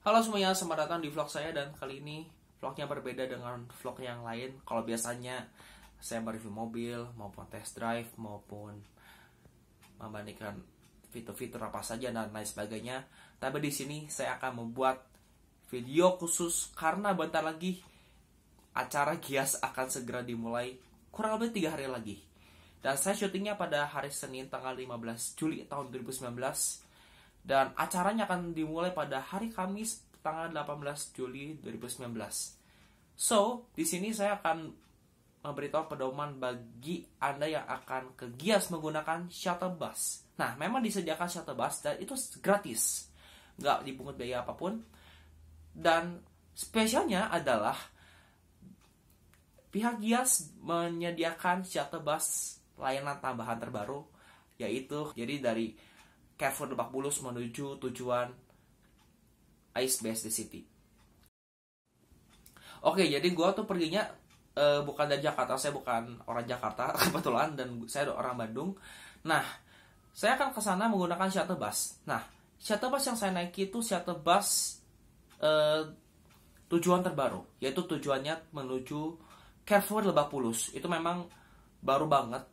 Halo semuanya, selamat datang di vlog saya dan kali ini vlognya berbeda dengan vlog yang lain. Kalau biasanya saya mereview mobil maupun test drive maupun membandingkan fitur-fitur apa saja dan lain sebagainya. Tapi di sini saya akan membuat video khusus karena bentar lagi acara Gias akan segera dimulai kurang lebih tiga hari lagi. Dan saya syutingnya pada hari Senin tanggal 15 Juli tahun 2019 dan acaranya akan dimulai pada hari Kamis tanggal 18 Juli 2019. So, di sini saya akan memberitahu pedoman bagi Anda yang akan ke Gias menggunakan shuttle bus. Nah, memang disediakan shuttle bus dan itu gratis. Nggak dipungut biaya apapun. Dan spesialnya adalah pihak Gias menyediakan shuttle bus layanan tambahan terbaru yaitu jadi dari Kevin Lebak Bulus menuju tujuan Ice the City. Oke, jadi gue tuh perginya uh, bukan dari Jakarta, saya bukan orang Jakarta kebetulan dan saya orang Bandung. Nah, saya akan ke sana menggunakan shuttle bus. Nah, shuttle bus yang saya naiki itu shuttle bus uh, tujuan terbaru, yaitu tujuannya menuju Carrefour Lebak Bulus. Itu memang baru banget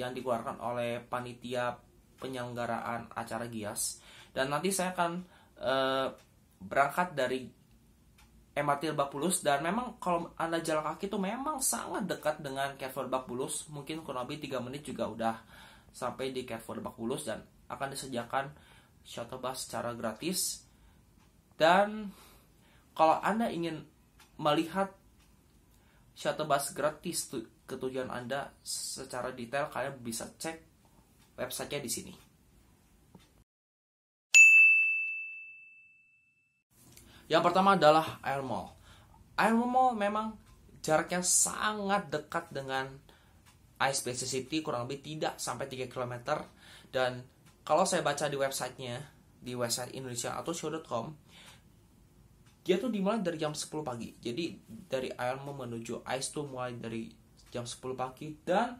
yang dikeluarkan oleh panitia penyelenggaraan acara Gias dan nanti saya akan e, berangkat dari MRT Lebak Bulus dan memang kalau Anda jalan kaki itu memang sangat dekat dengan Catford Lebak Bulus mungkin kurang lebih 3 menit juga udah sampai di Catford Lebak Bulus dan akan disediakan shuttle bus secara gratis dan kalau Anda ingin melihat shuttle bus gratis ke tujuan Anda secara detail kalian bisa cek Websitenya di sini. Yang pertama adalah Air Mall. Air Mall memang jaraknya sangat dekat dengan Ice iSpace City, kurang lebih tidak sampai 3 km. Dan kalau saya baca di websitenya, di website Indonesia atau show.com, dia tuh dimulai dari jam 10 pagi. Jadi dari Air Mall menuju Ice tuh mulai dari jam 10 pagi dan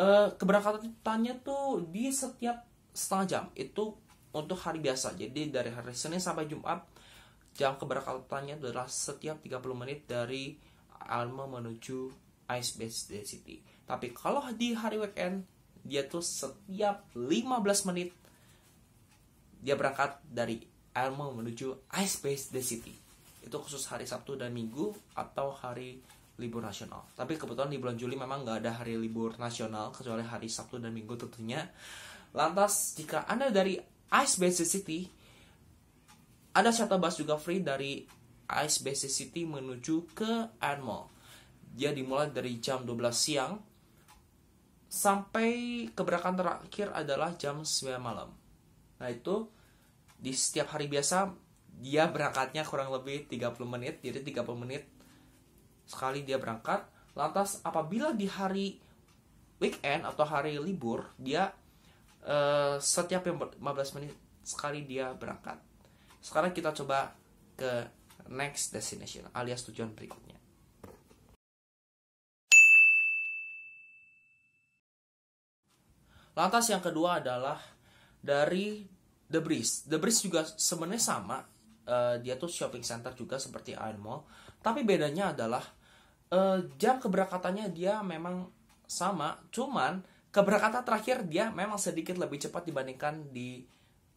keberangkatan eh, keberangkatannya tuh di setiap setengah jam itu untuk hari biasa jadi dari hari Senin sampai Jumat jam keberangkatannya adalah setiap 30 menit dari Alma menuju Ice Base Day City tapi kalau di hari weekend dia tuh setiap 15 menit dia berangkat dari Alma menuju Ice Base Day City itu khusus hari Sabtu dan Minggu atau hari libur nasional. Tapi kebetulan di bulan Juli memang nggak ada hari libur nasional kecuali hari Sabtu dan Minggu tentunya. Lantas jika Anda dari Ice Base City, ada shuttle bus juga free dari Ice Base City menuju ke Animal. Dia dimulai dari jam 12 siang sampai keberakan terakhir adalah jam 9 malam. Nah itu di setiap hari biasa dia berangkatnya kurang lebih 30 menit, jadi 30 menit Sekali dia berangkat, lantas apabila di hari weekend atau hari libur, dia eh, setiap 15 menit sekali dia berangkat. Sekarang kita coba ke next destination alias tujuan berikutnya. Lantas yang kedua adalah dari The Breeze. The Breeze juga sebenarnya sama, uh, dia tuh shopping center juga seperti Iron Mall, tapi bedanya adalah uh, jam keberangkatannya dia memang sama, cuman keberangkatan terakhir dia memang sedikit lebih cepat dibandingkan di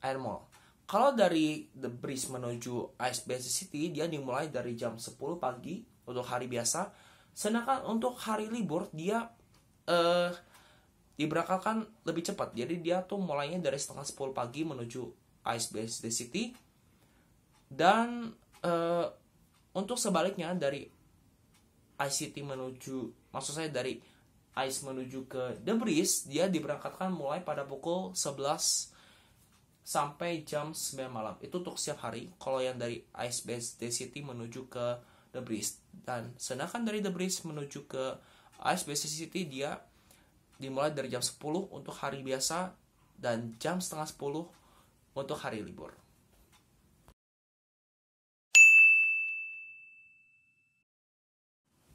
Air Mall. Kalau dari The Breeze menuju Ice Base City, dia dimulai dari jam 10 pagi untuk hari biasa. Sedangkan untuk hari libur, dia uh, diberangkatkan lebih cepat. Jadi dia tuh mulainya dari setengah 10 pagi menuju Ice Base City. Dan uh, untuk sebaliknya dari ICT menuju maksud saya dari ICE menuju ke Debris dia diberangkatkan mulai pada pukul 11 sampai jam 9 malam itu untuk setiap hari kalau yang dari ICE Base Day City menuju ke Debris dan sedangkan dari Debris menuju ke ICE Base Day City dia dimulai dari jam 10 untuk hari biasa dan jam setengah 10 untuk hari libur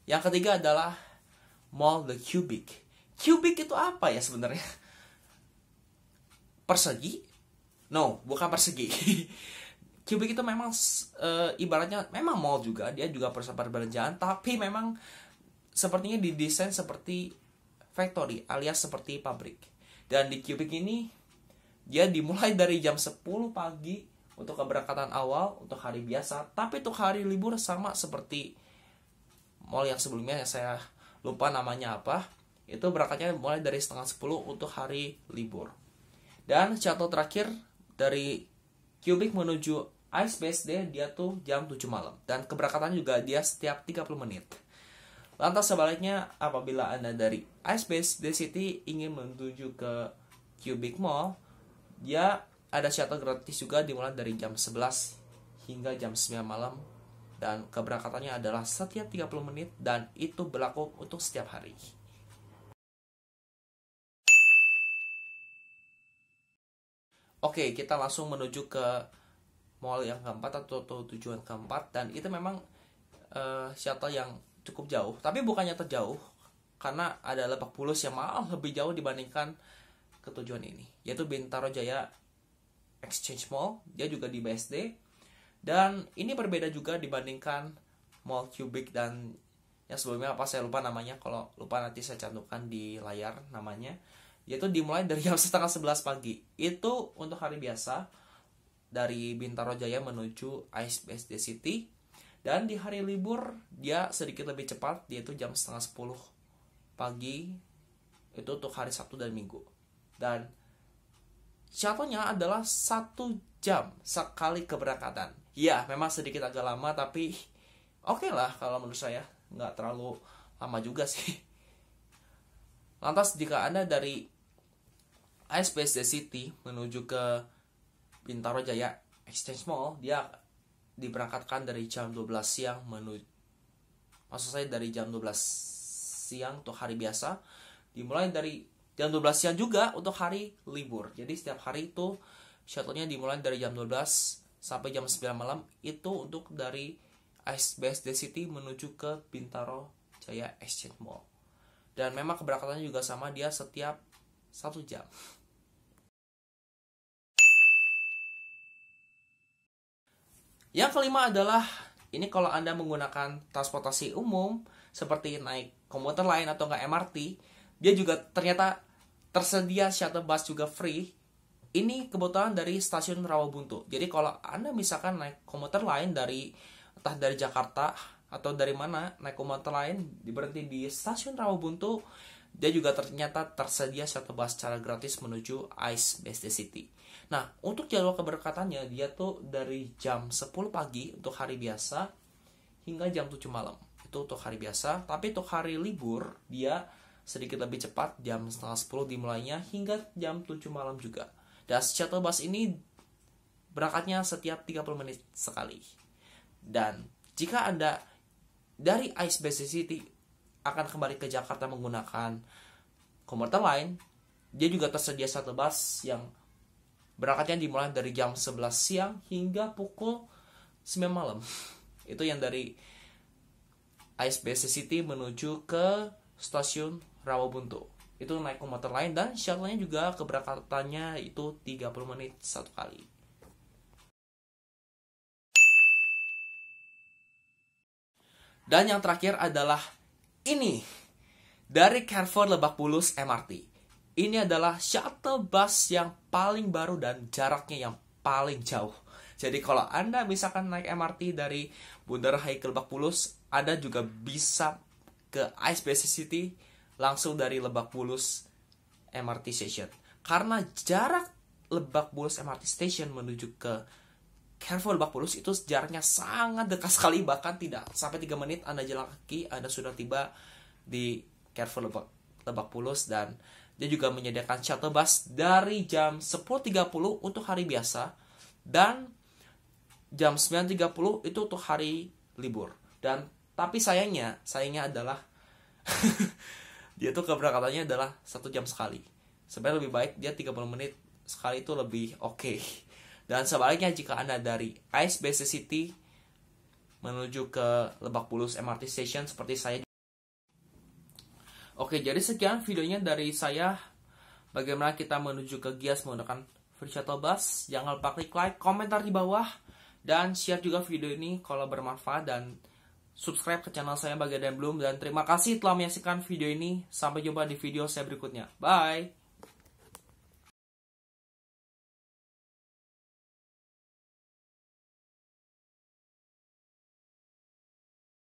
Yang ketiga adalah mall the cubic. Cubic itu apa ya sebenarnya? Persegi? No, bukan persegi. cubic itu memang e, ibaratnya memang mall juga, dia juga pusat perbelanjaan, tapi memang sepertinya didesain seperti factory alias seperti pabrik. Dan di cubic ini dia dimulai dari jam 10 pagi untuk keberangkatan awal untuk hari biasa, tapi untuk hari libur sama seperti mall yang sebelumnya yang saya lupa namanya apa itu berangkatnya mulai dari setengah 10 untuk hari libur dan shuttle terakhir dari Cubic menuju Ice Base D dia tuh jam 7 malam dan keberangkatan juga dia setiap 30 menit lantas sebaliknya apabila anda dari Ice Base D City ingin menuju ke Cubic Mall dia ada shuttle gratis juga dimulai dari jam 11 hingga jam 9 malam dan keberangkatannya adalah setiap 30 menit dan itu berlaku untuk setiap hari. Oke, kita langsung menuju ke mall yang keempat atau, atau tujuan keempat dan itu memang uh, shuttle yang cukup jauh, tapi bukannya terjauh karena ada Lebak Bulus yang malah lebih jauh dibandingkan ketujuan ini, yaitu Bintaro Jaya Exchange Mall, dia juga di BSD dan ini berbeda juga dibandingkan mall cubic dan yang sebelumnya apa saya lupa namanya kalau lupa nanti saya cantumkan di layar namanya yaitu dimulai dari jam setengah sebelas pagi itu untuk hari biasa dari Bintaro Jaya menuju Ice Base City dan di hari libur dia sedikit lebih cepat yaitu jam setengah sepuluh pagi itu untuk hari Sabtu dan Minggu dan Contohnya adalah satu jam sekali keberangkatan ya memang sedikit agak lama tapi oke okay lah kalau menurut saya nggak terlalu lama juga sih lantas jika anda dari ISPC City menuju ke Bintaro Jaya Exchange Mall dia diberangkatkan dari jam 12 siang menuju maksud saya dari jam 12 siang untuk hari biasa dimulai dari jam 12 siang juga untuk hari libur jadi setiap hari itu shuttle dimulai dari jam 12 sampai jam 9 malam itu untuk dari BSD City menuju ke Bintaro Jaya Exchange Mall. Dan memang keberangkatannya juga sama dia setiap satu jam. Yang kelima adalah ini kalau Anda menggunakan transportasi umum seperti naik komuter lain atau enggak MRT, dia juga ternyata tersedia shuttle bus juga free ini kebetulan dari stasiun Rawabuntu. Jadi kalau Anda misalkan naik komuter lain dari entah dari Jakarta atau dari mana naik komuter lain diberhenti di stasiun Rawabuntu, dia juga ternyata tersedia satu bus secara gratis menuju Ice Best City. Nah, untuk jadwal keberkatannya dia tuh dari jam 10 pagi untuk hari biasa hingga jam 7 malam. Itu untuk hari biasa, tapi untuk hari libur dia sedikit lebih cepat jam setengah 10 dimulainya hingga jam 7 malam juga. Das shuttle bus ini berangkatnya setiap 30 menit sekali. Dan jika Anda dari Ice Base City akan kembali ke Jakarta menggunakan komuter lain, dia juga tersedia shuttle bus yang berangkatnya dimulai dari jam 11 siang hingga pukul 9 malam. Itu yang dari Ice Base City menuju ke stasiun Rawabuntu itu naik komuter lain dan shuttle-nya juga keberangkatannya itu 30 menit satu kali. Dan yang terakhir adalah ini dari Carrefour Lebak Bulus MRT. Ini adalah shuttle bus yang paling baru dan jaraknya yang paling jauh. Jadi kalau Anda misalkan naik MRT dari Bundaran HI ke Lebak Bulus, Anda juga bisa ke Ice Basic City langsung dari Lebak Bulus MRT Station. Karena jarak Lebak Bulus MRT Station menuju ke Careful Lebak Bulus itu jaraknya sangat dekat sekali bahkan tidak sampai 3 menit Anda jalan kaki Anda sudah tiba di Careful Lebak, Lebak Bulus dan dia juga menyediakan shuttle bus dari jam 10.30 untuk hari biasa dan jam 9.30 itu untuk hari libur. Dan tapi sayangnya, sayangnya adalah dia tuh keberangkatannya adalah satu jam sekali sebenarnya lebih baik dia 30 menit sekali itu lebih oke okay. dan sebaliknya jika anda dari ISBC City menuju ke Lebak Bulus MRT Station seperti saya Oke, jadi sekian videonya dari saya bagaimana kita menuju ke Gias menggunakan free shuttle bus. Jangan lupa klik like, komentar di bawah, dan share juga video ini kalau bermanfaat dan subscribe ke channel saya Bagai dan Belum dan terima kasih telah menyaksikan video ini. Sampai jumpa di video saya berikutnya. Bye.